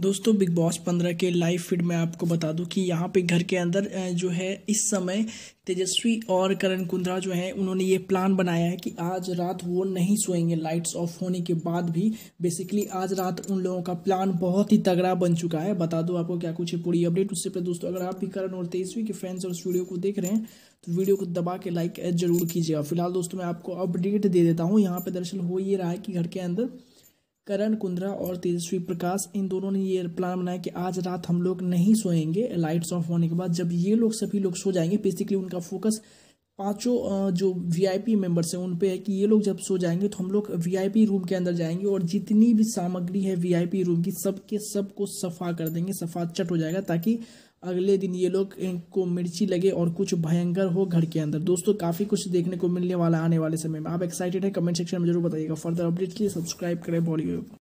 दोस्तों big boss पंद्रह के लाइव फीड में आपको बता दूं कि यहाँ पे घर के अंदर जो है इस समय तेजस्वी और करण कुंद्रा जो है उन्होंने ये प्लान बनाया है कि आज रात वो नहीं सोएंगे लाइट्स ऑफ होने के बाद भी बेसिकली आज रात उन लोगों का प्लान बहुत ही तगड़ा बन चुका है बता दूं आपको क्या कुछ है पूरी अपडेट उससे पहले दोस्तों अगर आप भी करण और तेजस्वी के फैंस और वीडियो को देख रहे हैं तो वीडियो को दबा के लाइक जरूर कीजिएगा फिलहाल दोस्तों मैं आपको अपडेट दे देता हूँ यहाँ पर दरअसल हो ये रहा है कि घर के अंदर करण कुंद्रा और तेजस्वी प्रकाश इन दोनों ने ये प्लान बनाया कि आज रात हम लोग नहीं सोएंगे लाइट्स ऑफ होने के बाद जब ये लोग सभी लोग सो जाएंगे बेसिकली उनका फोकस पांचों जो वीआईपी मेंबर्स हैं उन पे है कि ये लोग जब सो जाएंगे तो हम लोग वीआईपी रूम के अंदर जाएंगे और जितनी भी सामग्री है वीआईपी रूम की सब के सब को सफ़ा कर देंगे सफ़ा चट हो जाएगा ताकि अगले दिन ये लोग को मिर्ची लगे और कुछ भयंकर हो घर के अंदर दोस्तों काफ़ी कुछ देखने को मिलने वाला आने वाले समय में आप एक्साइटेड है कमेंट सेक्शन में जरूर बताइएगा फर्दर अपडेट के लिए सब्सक्राइब करें बॉलीवुड